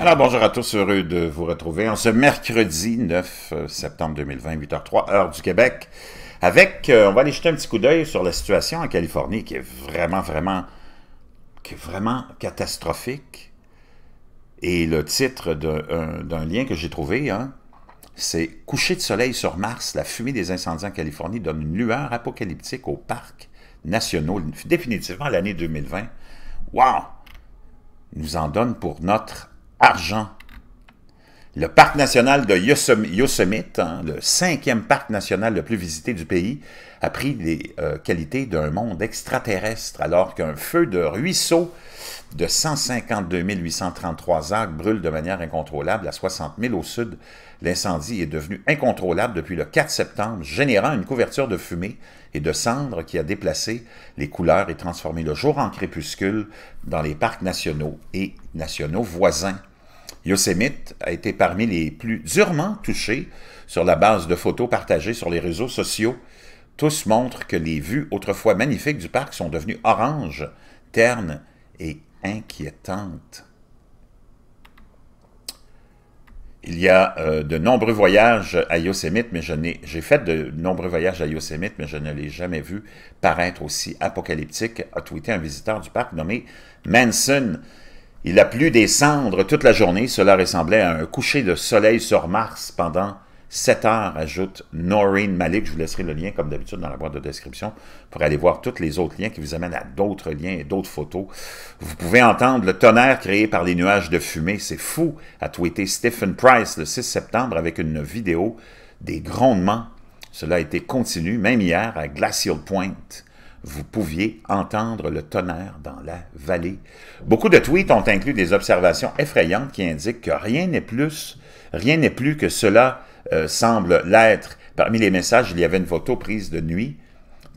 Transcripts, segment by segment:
Alors bonjour à tous, heureux de vous retrouver en ce mercredi 9 euh, septembre 2020, 8h03, heure du Québec, avec, euh, on va aller jeter un petit coup d'œil sur la situation en Californie qui est vraiment, vraiment, qui est vraiment catastrophique. Et le titre d'un lien que j'ai trouvé, hein, c'est « Coucher de soleil sur Mars, la fumée des incendies en Californie donne une lueur apocalyptique aux parcs nationaux, définitivement l'année 2020 ». Wow! Nous en donne pour notre argent. Le parc national de Yosemite, hein, le cinquième parc national le plus visité du pays, a pris les euh, qualités d'un monde extraterrestre, alors qu'un feu de ruisseau de 152 833 arcs brûle de manière incontrôlable à 60 000 au sud. L'incendie est devenu incontrôlable depuis le 4 septembre, générant une couverture de fumée et de cendres qui a déplacé les couleurs et transformé le jour en crépuscule dans les parcs nationaux et nationaux voisins. Yosemite a été parmi les plus durement touchés sur la base de photos partagées sur les réseaux sociaux. Tous montrent que les vues autrefois magnifiques du parc sont devenues oranges, ternes et inquiétantes. Il y a euh, de nombreux voyages à Yosemite, mais je n'ai, j'ai fait de nombreux voyages à Yosemite, mais je ne l'ai jamais vu paraître aussi apocalyptique, a tweeté un visiteur du parc nommé Manson. Il a plu des cendres toute la journée, cela ressemblait à un coucher de soleil sur Mars pendant 7 heures, ajoute Noreen Malik. Je vous laisserai le lien, comme d'habitude, dans la boîte de description pour aller voir tous les autres liens qui vous amènent à d'autres liens et d'autres photos. Vous pouvez entendre le tonnerre créé par les nuages de fumée. C'est fou, a tweeté Stephen Price le 6 septembre avec une vidéo des grondements. Cela a été continu, même hier, à Glacial Point vous pouviez entendre le tonnerre dans la vallée. Beaucoup de tweets ont inclus des observations effrayantes qui indiquent que rien n'est plus, rien n'est plus que cela euh, semble l'être. Parmi les messages, il y avait une photo prise de nuit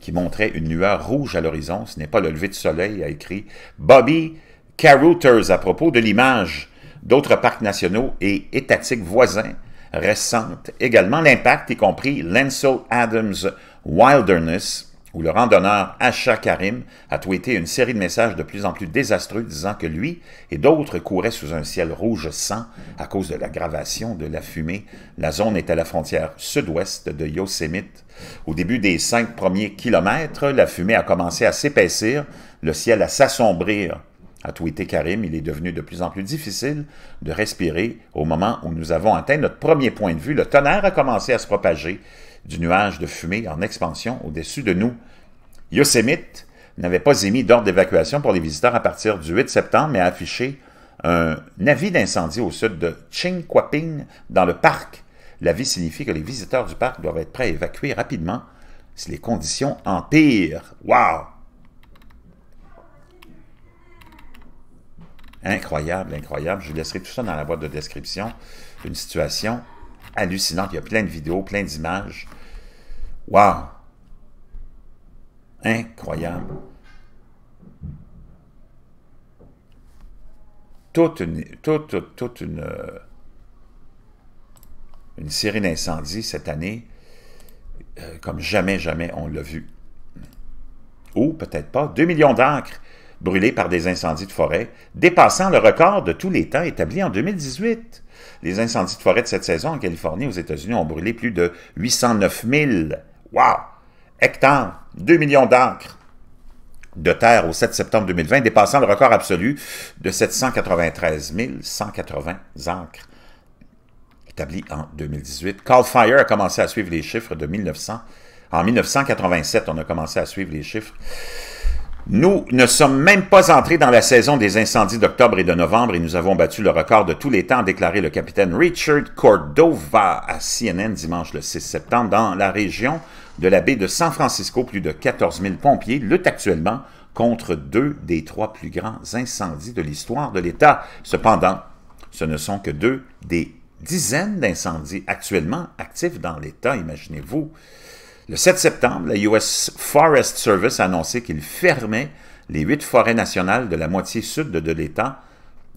qui montrait une lueur rouge à l'horizon. Ce n'est pas le lever du soleil, a écrit Bobby Caruthers à propos de l'image. D'autres parcs nationaux et étatiques voisins récentes. également l'impact, y compris Lancel Adams Wilderness, où le randonneur Asha Karim a tweeté une série de messages de plus en plus désastreux disant que lui et d'autres couraient sous un ciel rouge sang à cause de l'aggravation de la fumée. La zone est à la frontière sud-ouest de Yosemite. Au début des cinq premiers kilomètres, la fumée a commencé à s'épaissir, le ciel à s'assombrir a tweeté Karim, il est devenu de plus en plus difficile de respirer au moment où nous avons atteint notre premier point de vue. Le tonnerre a commencé à se propager du nuage de fumée en expansion au-dessus de nous. Yosemite n'avait pas émis d'ordre d'évacuation pour les visiteurs à partir du 8 septembre, mais a affiché un avis d'incendie au sud de Chinquaping dans le parc. L'avis signifie que les visiteurs du parc doivent être prêts à évacuer rapidement si les conditions empirent. waouh Incroyable, incroyable. Je laisserai tout ça dans la boîte de description. Une situation hallucinante. Il y a plein de vidéos, plein d'images. Wow! Incroyable. Toute une, toute, une, euh, une série d'incendies cette année euh, comme jamais, jamais on l'a vu. Ou peut-être pas. 2 millions d'encre! brûlés par des incendies de forêt, dépassant le record de tous les temps établi en 2018. Les incendies de forêt de cette saison en Californie aux États-Unis ont brûlé plus de 809 000 hectares, 2 millions d'acres de terre au 7 septembre 2020, dépassant le record absolu de 793 180 acres établi en 2018. Call Fire a commencé à suivre les chiffres de 1900. En 1987, on a commencé à suivre les chiffres nous ne sommes même pas entrés dans la saison des incendies d'octobre et de novembre et nous avons battu le record de tous les temps, déclaré le capitaine Richard Cordova à CNN dimanche le 6 septembre dans la région de la baie de San Francisco. Plus de 14 000 pompiers luttent actuellement contre deux des trois plus grands incendies de l'histoire de l'État. Cependant, ce ne sont que deux des dizaines d'incendies actuellement actifs dans l'État, imaginez-vous. Le 7 septembre, la US Forest Service a annoncé qu'il fermait les huit forêts nationales de la moitié sud de l'État.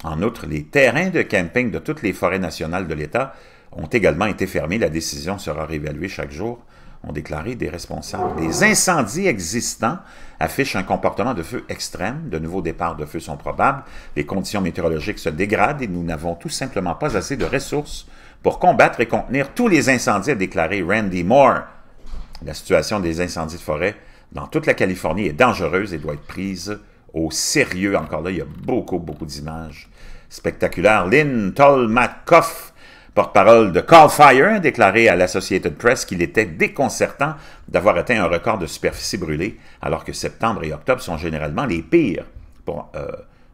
En outre, les terrains de camping de toutes les forêts nationales de l'État ont également été fermés. La décision sera réévaluée chaque jour, ont déclaré des responsables. Les incendies existants affichent un comportement de feu extrême. De nouveaux départs de feu sont probables. Les conditions météorologiques se dégradent et nous n'avons tout simplement pas assez de ressources pour combattre et contenir tous les incendies, a déclaré Randy Moore, la situation des incendies de forêt dans toute la Californie est dangereuse et doit être prise au sérieux. Encore là, il y a beaucoup, beaucoup d'images spectaculaires. Lynn Tolmakoff, porte-parole de Call Fire, a déclaré à l'Associated Press qu'il était déconcertant d'avoir atteint un record de superficie brûlée, alors que septembre et octobre sont généralement les pires pour euh,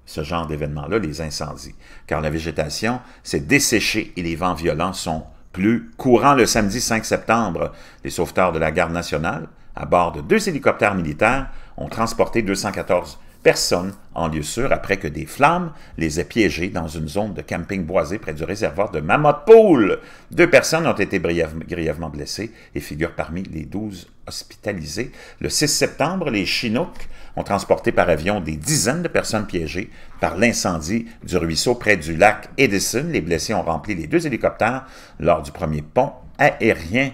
ce genre d'événement-là, les incendies, car la végétation s'est desséchée et les vents violents sont plus courant le samedi 5 septembre. Les sauveteurs de la Garde nationale, à bord de deux hélicoptères militaires, ont transporté 214 personnes en lieu sûr après que des flammes les aient piégées dans une zone de camping boisé près du réservoir de Mammoth Pool. Deux personnes ont été grièvement blessées et figurent parmi les 12 hospitalisés. Le 6 septembre, les Chinooks ont transporté par avion des dizaines de personnes piégées par l'incendie du ruisseau près du lac Edison. Les blessés ont rempli les deux hélicoptères lors du premier pont aérien.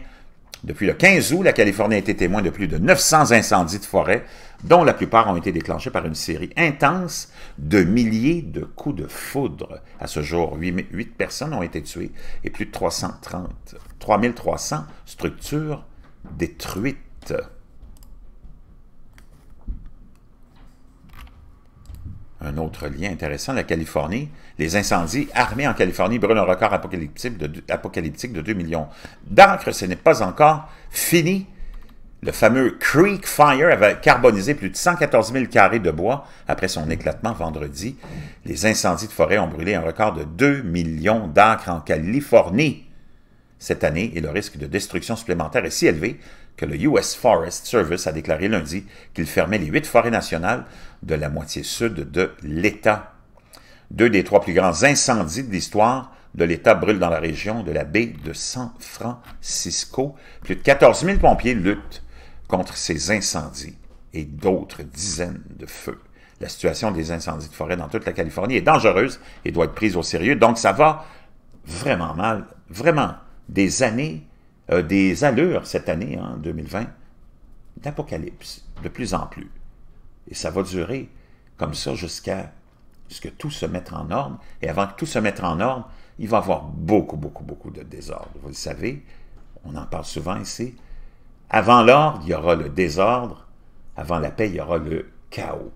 Depuis le 15 août, la Californie a été témoin de plus de 900 incendies de forêt, dont la plupart ont été déclenchés par une série intense de milliers de coups de foudre. À ce jour, 8 personnes ont été tuées et plus de 330, 3300 structures détruites. Un autre lien intéressant, la Californie. Les incendies armés en Californie brûlent un record apocalyptique de, de 2 millions d'acres. Ce n'est pas encore fini. Le fameux Creek Fire avait carbonisé plus de 114 000 carrés de bois après son éclatement vendredi. Les incendies de forêt ont brûlé un record de 2 millions d'acres en Californie cette année et le risque de destruction supplémentaire est si élevé que le US Forest Service a déclaré lundi qu'il fermait les huit forêts nationales de la moitié sud de l'État. Deux des trois plus grands incendies de l'histoire de l'État brûlent dans la région de la baie de San Francisco. Plus de 14 000 pompiers luttent contre ces incendies et d'autres dizaines de feux. La situation des incendies de forêt dans toute la Californie est dangereuse et doit être prise au sérieux, donc ça va vraiment mal, vraiment des années, euh, des allures cette année, en hein, 2020, d'apocalypse, de plus en plus. Et ça va durer comme ça jusqu'à ce que tout se mette en ordre. Et avant que tout se mette en ordre, il va y avoir beaucoup, beaucoup, beaucoup de désordre. Vous le savez, on en parle souvent ici. Avant l'ordre, il y aura le désordre. Avant la paix, il y aura le chaos.